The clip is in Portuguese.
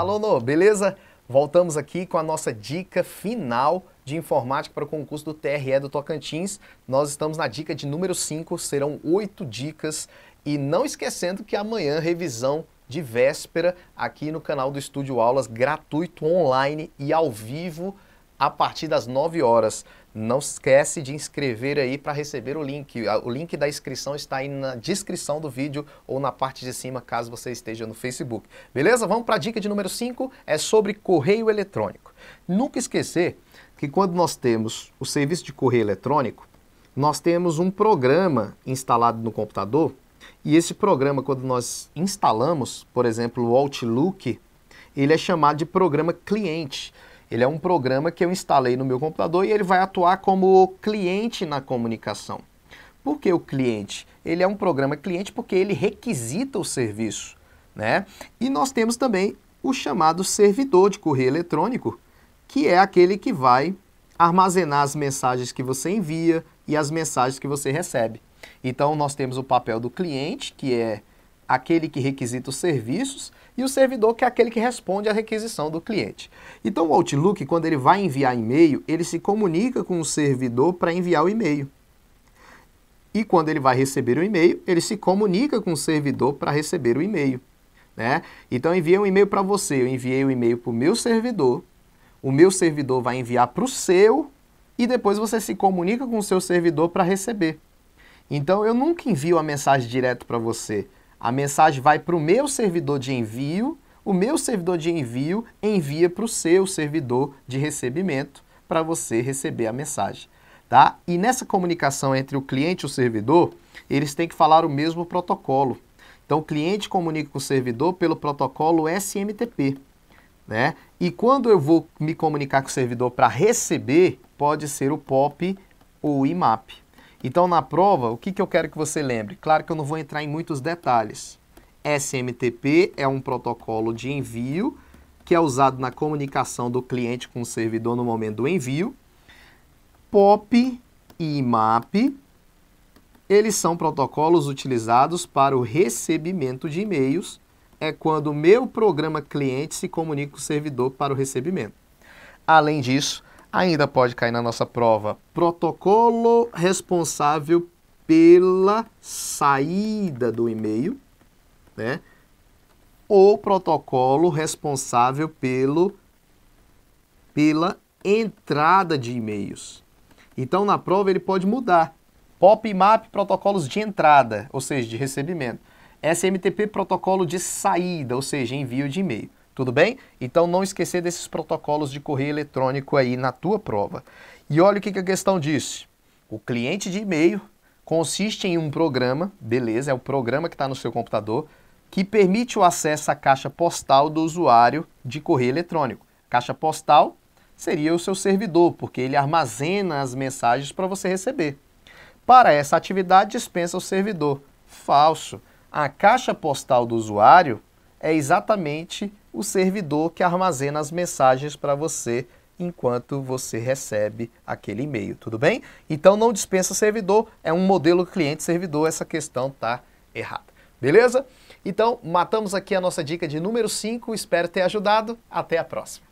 Fala, Ono, beleza? Voltamos aqui com a nossa dica final de informática para o concurso do TRE do Tocantins. Nós estamos na dica de número 5, serão oito dicas. E não esquecendo que amanhã, revisão de véspera aqui no canal do Estúdio Aulas, gratuito, online e ao vivo a partir das 9 horas. Não esquece de inscrever aí para receber o link. O link da inscrição está aí na descrição do vídeo ou na parte de cima, caso você esteja no Facebook. Beleza? Vamos para a dica de número 5, é sobre correio eletrônico. Nunca esquecer que quando nós temos o serviço de correio eletrônico, nós temos um programa instalado no computador e esse programa, quando nós instalamos, por exemplo, o Outlook, ele é chamado de programa cliente. Ele é um programa que eu instalei no meu computador e ele vai atuar como cliente na comunicação. Por que o cliente? Ele é um programa cliente porque ele requisita o serviço, né? E nós temos também o chamado servidor de correio eletrônico, que é aquele que vai armazenar as mensagens que você envia e as mensagens que você recebe. Então nós temos o papel do cliente, que é aquele que requisita os serviços, e o servidor, que é aquele que responde à requisição do cliente. Então o Outlook, quando ele vai enviar e-mail, ele se comunica com o servidor para enviar o e-mail. E quando ele vai receber o e-mail, ele se comunica com o servidor para receber o e-mail. Né? Então eu enviei um e-mail para você, eu enviei o um e-mail para o meu servidor, o meu servidor vai enviar para o seu e depois você se comunica com o seu servidor para receber. Então eu nunca envio a mensagem direto para você. A mensagem vai para o meu servidor de envio, o meu servidor de envio envia para o seu servidor de recebimento para você receber a mensagem. Tá? E nessa comunicação entre o cliente e o servidor, eles têm que falar o mesmo protocolo. Então, o cliente comunica com o servidor pelo protocolo SMTP. Né? E quando eu vou me comunicar com o servidor para receber, pode ser o POP ou o IMAP. Então, na prova, o que, que eu quero que você lembre? Claro que eu não vou entrar em muitos detalhes. SMTP é um protocolo de envio que é usado na comunicação do cliente com o servidor no momento do envio. POP e MAP, eles são protocolos utilizados para o recebimento de e-mails. É quando o meu programa cliente se comunica com o servidor para o recebimento. Além disso, Ainda pode cair na nossa prova protocolo responsável pela saída do e-mail, né? Ou protocolo responsável pelo pela entrada de e-mails. Então na prova ele pode mudar. Pop e map protocolos de entrada, ou seja, de recebimento. SMTP protocolo de saída, ou seja, envio de e-mail. Tudo bem? Então não esquecer desses protocolos de correio eletrônico aí na tua prova. E olha o que, que a questão disse. O cliente de e-mail consiste em um programa, beleza, é o programa que está no seu computador, que permite o acesso à caixa postal do usuário de correio eletrônico. Caixa postal seria o seu servidor, porque ele armazena as mensagens para você receber. Para essa atividade, dispensa o servidor. Falso. A caixa postal do usuário é exatamente o servidor que armazena as mensagens para você enquanto você recebe aquele e-mail, tudo bem? Então não dispensa servidor, é um modelo cliente-servidor, essa questão tá errada, beleza? Então matamos aqui a nossa dica de número 5, espero ter ajudado, até a próxima!